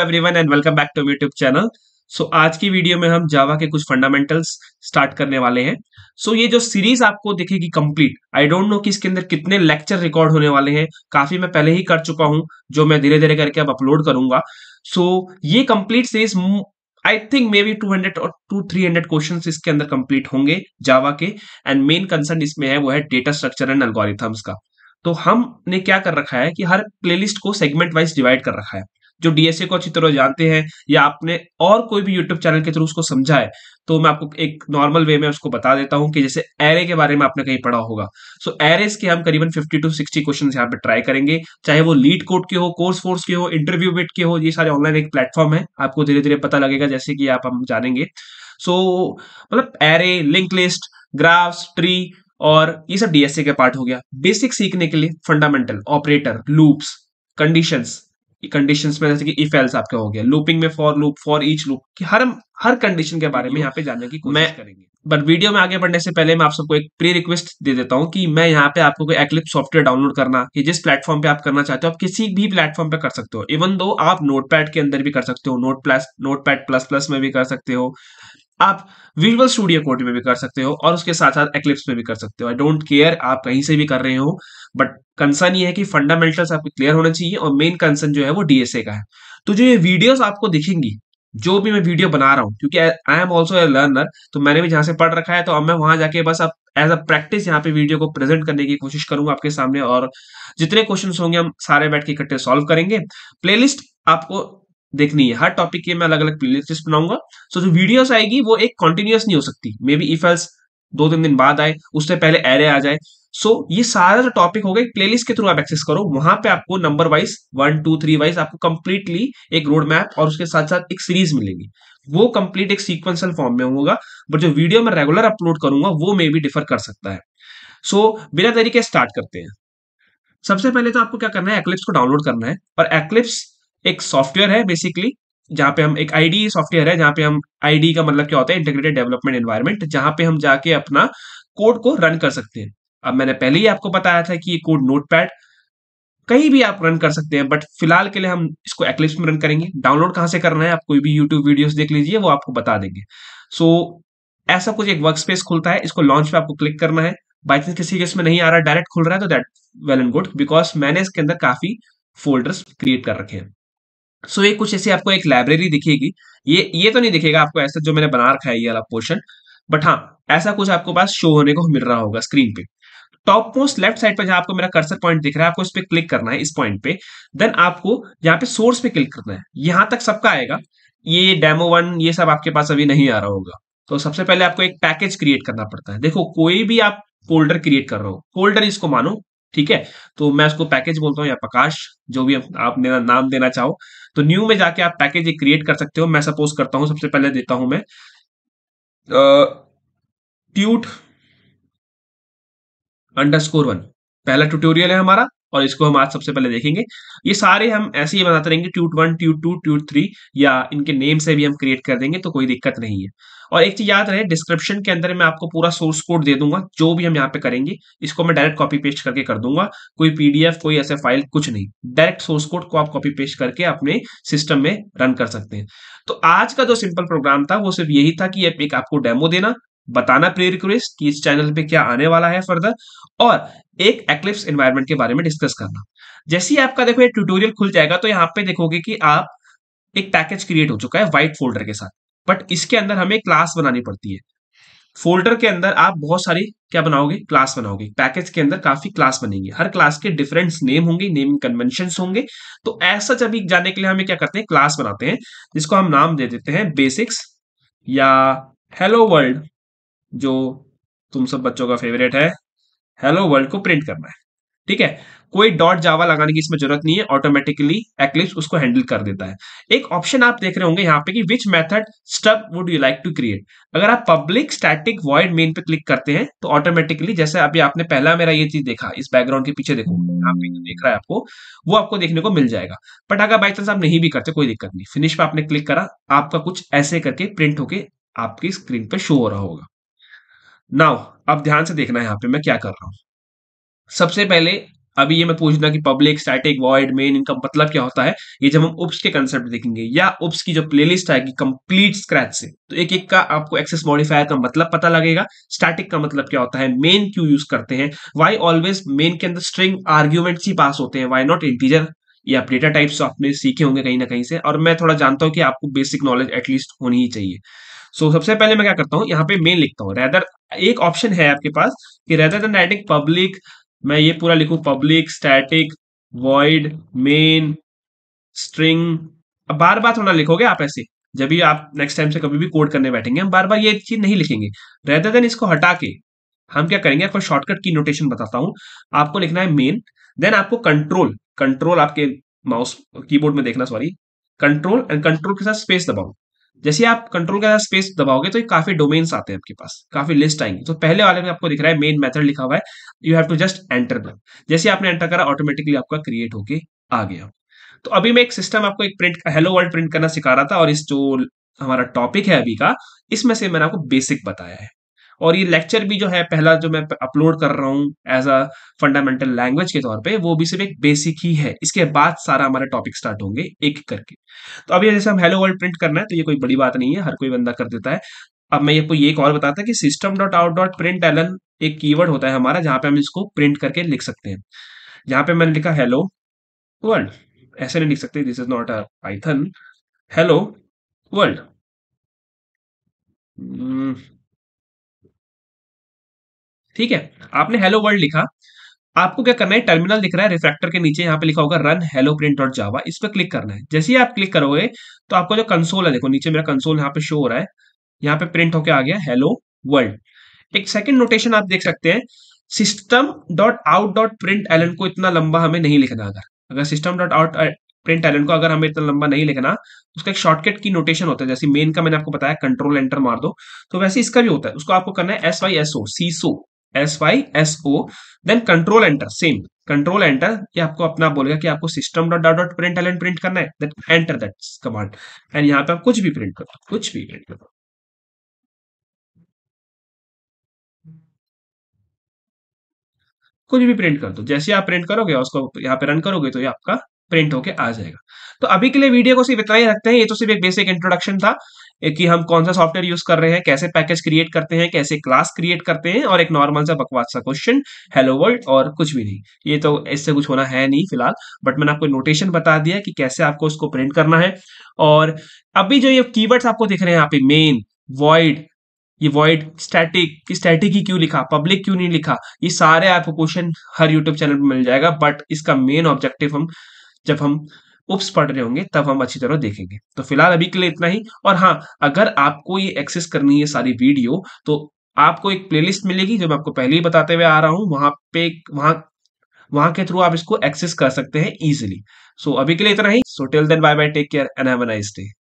everyone and welcome back to YouTube channel so आज की video में हम जावा के कुछ फंडामेंटल्स स्टार्ट करने वाले हैं सो so, ये जो सीरीज आपको दिखेगी कंप्लीट आई डोंट नो कि इसके अंदर कितने लेक्चर रिकॉर्ड होने वाले हैं काफी मैं पहले ही कर चुका हूं जो मैं धीरे धीरे करके अब अपलोड करूंगा सो so, ये complete series I think maybe two hundred और टू थ्री हंड्रेड क्वेश्चन इसके अंदर कंप्लीट होंगे जावा के एंड मेन कंसर्न इसमें है वो है डेटा स्ट्रक्चर एंड अलगोरिथम्स का तो हमने क्या कर रखा है कि हर प्लेलिस्ट को सेगमेंट वाइज डिवाइड कर रखा है जो डीएसए को अच्छी तरह जानते हैं या आपने और कोई भी यूट्यूब चैनल के थ्रू उसको समझा है तो मैं आपको एक नॉर्मल वे में उसको बता देता हूं कि जैसे एरे के बारे में आपने कहीं पढ़ा होगा सो so, के हम करीबन 50 टू 60 क्वेश्चन यहाँ पे ट्राई करेंगे चाहे वो लीड कोड के हो कोर्स फोर्स के हो इंटरव्यू बेट के हो ये सारे ऑनलाइन एक प्लेटफॉर्म है आपको धीरे धीरे पता लगेगा जैसे कि आप हम जानेंगे सो so, मतलब array link list graphs tree और ये सब डीएसए का पार्ट हो गया बेसिक सीखने के लिए fundamental operator loops conditions conditions में जैसे कि इफ एल्स आपका हो गया लूपिंग में for loop for each loop कि हर हर कंडीशन के बारे में यहाँ पे जानने की कोशिश मैं, करेंगे बट वीडियो में आगे बढ़ने से पहले मैं आप सबको एक प्री रिक्वेस्ट दे देता हूँ कि मैं यहाँ पे आपको कोई एक्लिप सॉफ्टवेयर डाउनलोड करना कि जिस प्लेटफॉर्म पे आप करना चाहते हो आप किसी भी प्लेटफॉर्म पे कर सकते हो इवन दो आप नोटपैड के अंदर भी कर सकते हो note plus notepad plus plus में भी कर सकते हो आप विजुअल स्टूडियो कोड में भी कर सकते हो और उसके साथ साथ एक्लिप्स में भी कर सकते हो आई डोंट केयर आप कहीं से भी कर रहे हो बट कंसर्न ये है कि फंडामेंटल्स आपको क्लियर होना चाहिए और मेन कंसर्न जो है वो डीएसए का है तो जो ये वीडियोस आपको दिखेंगी जो भी मैं वीडियो बना रहा हूँ क्योंकि I am also a learner तो मैंने भी जहां से पढ़ रखा है तो अब मैं वहां जाके बस अब एज अ प्रैक्टिस यहाँ पे वीडियो को प्रेजेंट करने की कोशिश करूंगा आपके सामने और जितने क्वेश्चन होंगे हम सारे बैठ के इकट्ठे सॉल्व करेंगे प्लेलिस्ट आपको देखनी है हर टॉपिक के मैं अलग अलग प्लेलिस्ट लिस्ट बनाऊंगा सो जो वीडियोस आएगी वो एक कंटिन्यूस नहीं हो सकती मे बी इफ एल्स दो तीन दिन बाद आए उससे पहले एरे आ जाए सो so, ये सारा जो टॉपिक होगा एक प्लेलिस्ट के थ्रू आप एक्सेस करो वहां पे आपको number wise one two three wise आपको कंप्लीटली एक रोड मैप और उसके साथ साथ एक सीरीज मिलेगी वो कंप्लीट एक सीक्वेंसल फॉर्म में होगा बट जो वीडियो मैं रेगुलर अपलोड करूंगा वो मे भी डिफर कर सकता है सो so, बिना तरीके स्टार्ट करते हैं सबसे पहले तो आपको क्या करना है एक्लिप्स को डाउनलोड करना है और एक्लिप्स एक सॉफ्टवेयर है बेसिकली जहाँ पे हम एक आईडी सॉफ्टवेयर है जहाँ पे हम आईडी का मतलब क्या होता है इंटीग्रेटेड डेवलपमेंट एनवायरमेंट जहाँ पे हम जाके अपना कोड को रन कर सकते हैं अब मैंने पहले ही आपको बताया था कि ये कोड नोटपैड कहीं भी आप रन कर सकते हैं बट फिलहाल के लिए हम इसको एक्लिप्स में रन करेंगे डाउनलोड कहाँ से करना है आप कोई भी यूट्यूब वीडियो देख लीजिए वो आपको बता देंगे सो so, ऐसा कुछ एक वर्क स्पेस खुलता है इसको लॉन्च पे आपको क्लिक करना है बाई चांस किसी केस में नहीं आ रहा डायरेक्ट खुल रहा है तो that well and good because मैंने इसके अंदर काफी फोल्डर्स क्रिएट कर रखे हैं सो so, ये कुछ ऐसी आपको एक लाइब्रेरी दिखेगी ये ये तो नहीं दिखेगा आपको ऐसा जो मैंने बना रखा है ये वाला पोर्शन बट हाँ ऐसा कुछ आपको पास शो होने को मिल रहा होगा स्क्रीन पे टॉप मोस्ट लेफ्ट साइड पर जहां आपको मेरा कर्सर पॉइंट दिख रहा है आपको इस पर क्लिक करना है इस पॉइंट पे देन आपको यहाँ पे सोर्स पे क्लिक करना है यहां तक सबका आएगा ये डेमो वन ये सब आपके पास अभी नहीं आ रहा होगा तो सबसे पहले आपको एक पैकेज क्रिएट करना पड़ता है देखो कोई भी आप फोल्डर क्रिएट कर रहे हो फोल्डर इसको मानो ठीक है तो मैं उसको पैकेज बोलता हूँ या प्रकाश जो भी आप मेरा नाम देना चाहो तो न्यू में जाके आप पैकेज क्रिएट कर सकते हो मैं सपोज करता हूं सबसे पहले देता हूं मैं ट्यूट अंडरस्कोर वन पहला ट्यूटोरियल है हमारा और इसको हम आज सबसे पहले देखेंगे ये सारे हम ऐसे ही बनाते रहेंगे tut one tut two tut three या इनके नेम से भी हम क्रिएट कर देंगे तो कोई दिक्कत नहीं है और एक चीज याद रहे डिस्क्रिप्शन के अंदर मैं आपको पूरा सोर्स कोड दे दूंगा जो भी हम यहाँ पे करेंगे इसको मैं डायरेक्ट कॉपी पेस्ट करके कर दूंगा कोई पीडीएफ कोई ऐसे फाइल कुछ नहीं डायरेक्ट सोर्स कोड को आप कॉपी पेस्ट करके अपने सिस्टम में रन कर सकते हैं तो आज का जो सिंपल प्रोग्राम था वो सिर्फ यही था कि एक आपको डेमो देना बताना प्रे रिक्वेस्ट कि इस चैनल पे क्या आने वाला है फर्दर और एक एक्लिप्स एनवायरमेंट के बारे में डिस्कस करना जैसे ही आपका देखो ये ट्यूटोरियल खुल जाएगा तो यहाँ पे देखोगे कि आप एक पैकेज क्रिएट हो चुका है व्हाइट फोल्डर के साथ बट इसके अंदर हमें क्लास बनानी पड़ती है फोल्डर के अंदर आप बहुत सारी क्या बनाओगे क्लास बनाओगे पैकेज के अंदर काफी क्लास बनेंगे हर क्लास के डिफरेंट नेम होंगे नेम कन्वेंशन होंगे तो ऐसा जब जाने के लिए हमें क्या करते हैं क्लास बनाते हैं जिसको हम नाम दे देते हैं बेसिक्स या हेलो वर्ल्ड जो तुम सब बच्चों का फेवरेट है हेलो वर्ल्ड को प्रिंट करना है ठीक है कोई डॉट जावा लगाने की इसमें जरूरत नहीं है ऑटोमेटिकली एक्लिप्स उसको हैंडल कर देता है एक ऑप्शन आप देख रहे होंगे यहाँ पे कि which method stub would you like to create अगर आप पब्लिक स्टैटिक वॉइड मेन पे क्लिक करते हैं तो ऑटोमेटिकली जैसे अभी आपने पहला मेरा ये चीज देखा इस बैकग्राउंड के पीछे देखो यहाँ पे देख रहा है आपको वो आपको देखने को मिल जाएगा बट अगर बाई चांस आप नहीं भी करते कोई दिक्कत नहीं फिनिश पे आपने क्लिक करा आपका कुछ ऐसे करके प्रिंट होके आपकी स्क्रीन पर शो हो रहा होगा नाउ अब ध्यान से देखना है यहाँ पे मैं क्या कर रहा हूँ सबसे पहले अभी ये मैं पूछना कि पब्लिक स्टैटिक वॉइड मेन इनका मतलब क्या होता है ये जब हम उप्स के कंसेप्ट देखेंगे या उप्स की जो प्लेलिस्ट आएगी कंप्लीट स्क्रैच से तो एक एक का आपको एक्सेस मॉडिफायर का मतलब पता लगेगा स्टैटिक का मतलब क्या होता है मेन क्यों यूज करते हैं वाई ऑलवेज मेन के अंदर स्ट्रिंग आर्ग्यूमेंट्स ही पास होते हैं वाई नॉट इंटीजर ये आप डेटा टाइप्स आपने सीखे होंगे कहीं ना कहीं से और मैं थोड़ा जानता हूँ कि आपको बेसिक नॉलेज एटलीस्ट होनी ही चाहिए सो so, सबसे पहले मैं क्या करता हूँ यहाँ पे मेन लिखता हूँ रेदर एक ऑप्शन है आपके पास कि रेदर देन पब्लिक मैं ये पूरा लिखू public static void main string अब बार बार थोड़ा लिखोगे आप ऐसे जब भी आप नेक्स्ट टाइम से कभी भी कोड करने बैठेंगे हम बार बार ये चीज नहीं लिखेंगे रेदर देन इसको हटा के हम क्या करेंगे आपको शॉर्टकट की नोटेशन बताता हूं आपको लिखना है मेन देन आपको कंट्रोल कंट्रोल आपके माउस कीबोर्ड में देखना सॉरी कंट्रोल एंड कंट्रोल के साथ स्पेस दबाऊ जैसे आप कंट्रोल के साथ स्पेस दबाओगे तो ये काफी डोमेन्स आते हैं आपके पास काफी लिस्ट आएंगे तो पहले वाले में आपको दिख रहा है मेन मेथड लिखा हुआ है you have to just enter them जैसे आपने एंटर करा ऑटोमेटिकली आपका क्रिएट होके आ गया तो अभी मैं एक सिस्टम आपको एक प्रिंट हेलो वर्ल्ड प्रिंट करना सिखा रहा था और इस जो हमारा टॉपिक है अभी का इसमें से मैंने आपको बेसिक बताया है और ये लेक्चर भी जो है पहला जो मैं अपलोड कर रहा हूँ एज अ फंडामेंटल लैंग्वेज के तौर पे वो भी सिर्फ एक बेसिक ही है इसके बाद सारा हमारा टॉपिक स्टार्ट होंगे एक एक करके तो अभी जैसे हम हेलो वर्ल्ड प्रिंट करना है तो ये कोई बड़ी बात नहीं है हर कोई बंदा कर देता है अब मैं आपको ये एक और बताता कि system dot out dot print L N एक कीवर्ड होता है हमारा जहां पे हम इसको प्रिंट करके लिख सकते हैं जहां पे मैंने लिखा हेलो वर्ल्ड ऐसे नहीं लिख सकते this is not a Python hello world ठीक है आपने हेलो वर्ल्ड लिखा आपको क्या करना है टर्मिनल दिख रहा है रिफ्रैक्टर के नीचे यहाँ पे लिखा होगा run hello print dot Java इस पर क्लिक करना है जैसे ही आप क्लिक करोगे तो आपको जो कंसोल है देखो नीचे मेरा कंसोल यहाँ पे शो हो रहा है यहाँ पे प्रिंट होके आ गया हेलो वर्ल्ड एक सेकंड नोटेशन आप देख सकते हैं system dot out dot print L N को इतना लंबा हमें नहीं लिखना अगर अगर system dot out print L N को अगर हमें इतना लंबा नहीं लिखना उसका एक शॉर्टकट की नोटेशन होता है जैसे मेन का मैंने आपको बताया कंट्रोल एंटर मार दो तो वैसे इसका भी होता है उसको आपको करना है S Y S O so S Y S O then control enter same control enter ये आपको अपना बोलेगा कि आपको system dot dot dot print L print करना है then enter that command and यहाँ पे आप कुछ भी प्रिंट कर दो कुछ भी प्रिंट कर दो कुछ भी प्रिंट कर दो जैसे आप प्रिंट करोगे उसको यहाँ पे रन करोगे तो ये आपका प्रिंट होके आ जाएगा तो अभी के लिए वीडियो को सिर्फ इतना ही रखते हैं ये तो सिर्फ एक बेसिक इंट्रोडक्शन था कि हम कौन सा सॉफ्टवेयर यूज कर रहे हैं कैसे पैकेज क्रिएट करते हैं कैसे क्लास क्रिएट करते हैं और एक नॉर्मल सा बकवास सा क्वेश्चन हेलो वर्ल्ड और कुछ भी नहीं ये तो इससे कुछ होना है नहीं फिलहाल बट मैंने आपको नोटेशन बता दिया कि कैसे आपको उसको प्रिंट करना है और अभी जो ये कीवर्ड्स आपको दिख रहे हैं यहाँ पे मेन वॉइड ये वॉइड स्टैटिक स्टैटिक ही क्यों लिखा पब्लिक क्यों नहीं लिखा ये सारे आपको क्वेश्चन हर यूट्यूब चैनल पर मिल जाएगा बट इसका मेन ऑब्जेक्टिव हम जब हम उप्स पढ़ रहे होंगे तब हम अच्छी तरह देखेंगे तो फिलहाल अभी के लिए इतना ही और हाँ अगर आपको ये एक्सेस करनी है सारी वीडियो तो आपको एक प्लेलिस्ट मिलेगी जो मैं आपको पहले ही बताते हुए आ रहा हूँ वहां पे वहां वहां के थ्रू आप इसको एक्सेस कर सकते हैं इजिली सो so, अभी के लिए इतना ही so till then bye bye take care and have a nice day